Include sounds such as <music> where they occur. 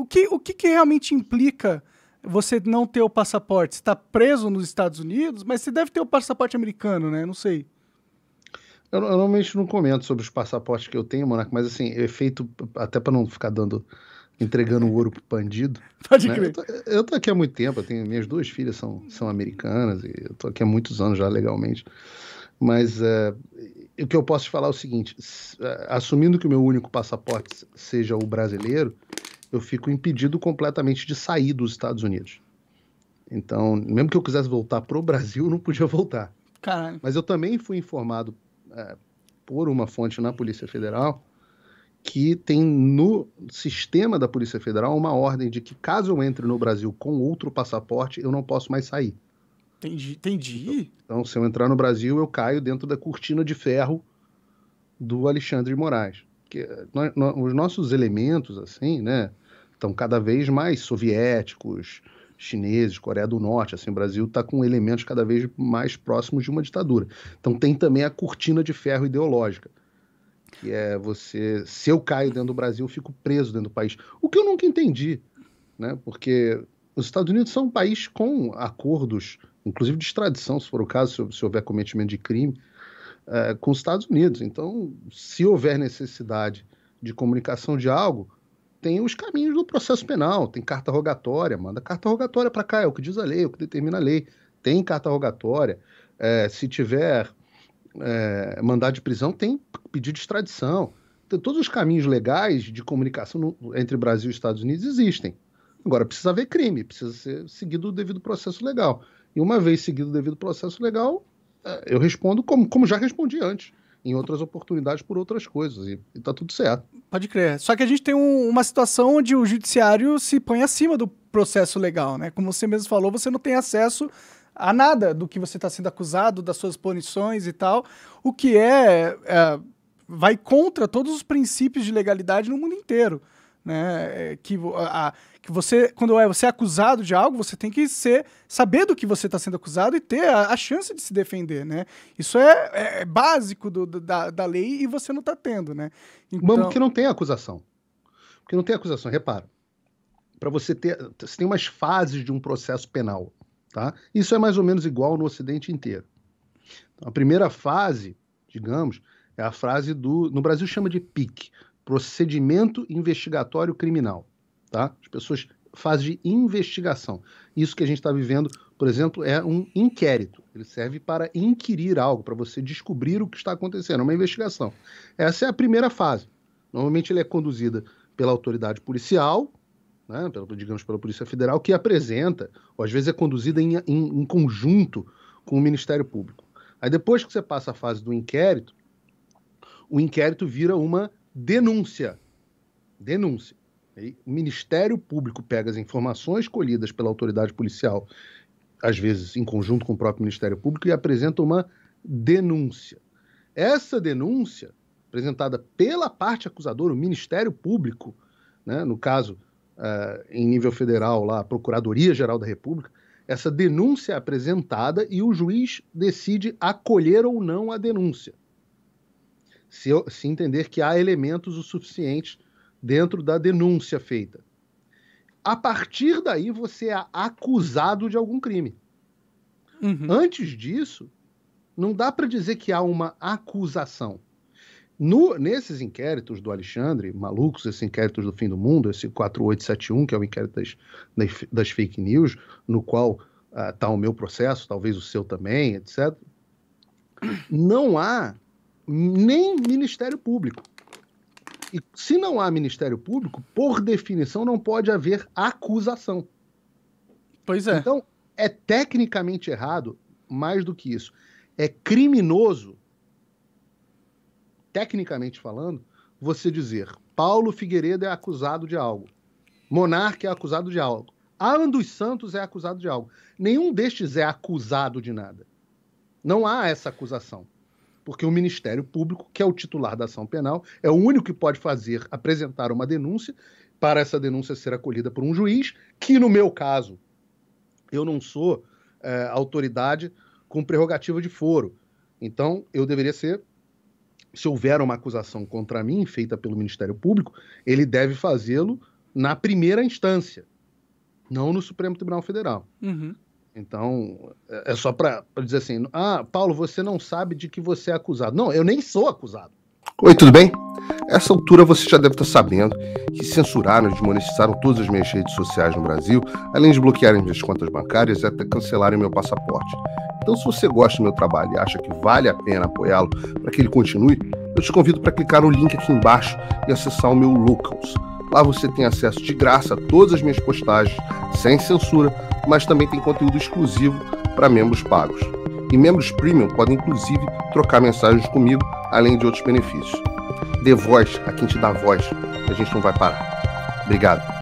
O que, o que, que realmente implica você não ter o passaporte? Você está preso nos Estados Unidos, mas você deve ter o passaporte americano, né? Não sei. Eu, eu normalmente não comento sobre os passaportes que eu tenho, Monaco, mas assim, é feito até para não ficar dando entregando o ouro pro bandido. <laughs> Pode né? crer. Eu tô, eu tô, aqui há muito tempo, eu tenho, minhas duas filhas são, são americanas, e eu tô aqui há muitos anos já legalmente. Mas uh, o que eu posso te falar é o seguinte: é, assumindo que o meu único passaporte seja o brasileiro, eu fico impedido completamente de sair dos Estados Unidos. Então, mesmo que eu quisesse voltar para o Brasil, eu não podia voltar. Caralho. Mas eu também fui informado é, por uma fonte na Polícia Federal que tem no sistema da Polícia Federal uma ordem de que caso eu entre no Brasil com outro passaporte, eu não posso mais sair. Entendi. entendi. Então, se eu entrar no Brasil, eu caio dentro da cortina de ferro do Alexandre de Moraes que nós, nós, os nossos elementos assim, né, estão cada vez mais soviéticos, chineses, Coreia do Norte, assim, o Brasil está com elementos cada vez mais próximos de uma ditadura. Então tem também a cortina de ferro ideológica, que é você, se eu caio dentro do Brasil, eu fico preso dentro do país. O que eu nunca entendi, né? Porque os Estados Unidos são um país com acordos, inclusive de extradição, se for o caso, se, se houver cometimento de crime, é, com os Estados Unidos. Então, se houver necessidade de comunicação de algo, tem os caminhos do processo penal, tem carta rogatória, manda carta rogatória para cá, é o que diz a lei, é o que determina a lei. Tem carta rogatória. É, se tiver é, mandado de prisão, tem pedido de extradição. Então, todos os caminhos legais de comunicação no, entre Brasil e Estados Unidos existem. Agora, precisa haver crime, precisa ser seguido o devido processo legal. E uma vez seguido o devido processo legal, é, eu respondo como, como já respondi antes, em outras oportunidades por outras coisas, e, e tá tudo certo. Pode crer. Só que a gente tem um, uma situação onde o judiciário se põe acima do processo legal, né? Como você mesmo falou, você não tem acesso a nada do que você está sendo acusado, das suas punições e tal, o que é, é vai contra todos os princípios de legalidade no mundo inteiro né? É, que, a, que você, quando é, você é acusado de algo, você tem que ser, saber do que você está sendo acusado e ter a, a, chance de se defender, né? Isso é, é, é básico do, do, da, da lei e você não está tendo, né? Então... Mas porque não tem acusação. Porque não tem acusação, repara. Para você ter, você tem umas fases de um processo penal, tá? Isso é mais ou menos igual no Ocidente inteiro. Então, a primeira fase, digamos, é a frase do, no Brasil chama de pique procedimento investigatório criminal. Tá? As pessoas fazem de investigação. Isso que a gente está vivendo, por exemplo, é um inquérito. Ele serve para inquirir algo, para você descobrir o que está acontecendo, é uma investigação. Essa é a primeira fase. Normalmente ele é conduzida pela autoridade policial, né, pela, digamos pela Polícia Federal, que apresenta, ou às vezes é conduzida em, em, em conjunto com o Ministério Público. Aí depois que você passa a fase do inquérito, o inquérito vira uma denúncia. Denúncia. O Ministério Público pega as informações colhidas pela autoridade policial, às vezes em conjunto com o próprio Ministério Público, e apresenta uma denúncia. Essa denúncia, apresentada pela parte acusadora, o Ministério Público, né, no caso, uh, em nível federal, lá, a Procuradoria Geral da República, essa denúncia é apresentada e o juiz decide acolher ou não a denúncia se, eu, se entender que há elementos o suficiente dentro da denúncia feita. A partir daí, você é acusado de algum crime. Uhum. Antes disso, não dá para dizer que há uma acusação. No, nesses inquéritos do Alexandre, malucos, esses inquéritos do fim do mundo, esse 4871, que é o inquérito das, das, das fake news, no qual está ah, uh, o meu processo, talvez o seu também, etc. Não há nem Ministério Público. E se não há Ministério Público, por definição, não pode haver acusação. Pois é. Então, é tecnicamente errado, mais do que isso. É criminoso, tecnicamente falando, você dizer Paulo Figueiredo é acusado de algo, Monarque é acusado de algo, Alan dos Santos é acusado de algo. Nenhum destes é acusado de nada. Não há essa acusação porque o Ministério Público, que é o titular da ação penal, é o único que pode fazer apresentar uma denúncia para essa denúncia ser acolhida por um juiz, que no meu caso, eu não sou é, autoridade com prerrogativa de foro. Então, eu deveria ser, se houver uma acusação contra mim feita pelo Ministério Público, ele deve fazê-lo na primeira instância, não no Supremo Tribunal Federal. Uhum. Então, é, é só para dizer assim: ah, Paulo, você não sabe de que você é acusado. Não, eu nem sou acusado. Oi, tudo bem? Essa altura você já deve estar tá sabendo que censuraram e desmonetizaram todas as minhas redes sociais no Brasil, além de bloquearem minhas contas bancárias e até cancelarem meu passaporte. Então, se você gosta do meu trabalho e acha que vale a pena apoiá-lo para que ele continue, eu te convido para clicar no link aqui embaixo e acessar o meu Locals. Lá você tem acesso de graça a todas as minhas postagens, sem censura mas também tem conteúdo exclusivo para membros pagos. E membros premium podem inclusive trocar mensagens comigo, além de outros benefícios. Dê voz a quem te dá voz, a gente não vai parar. Obrigado.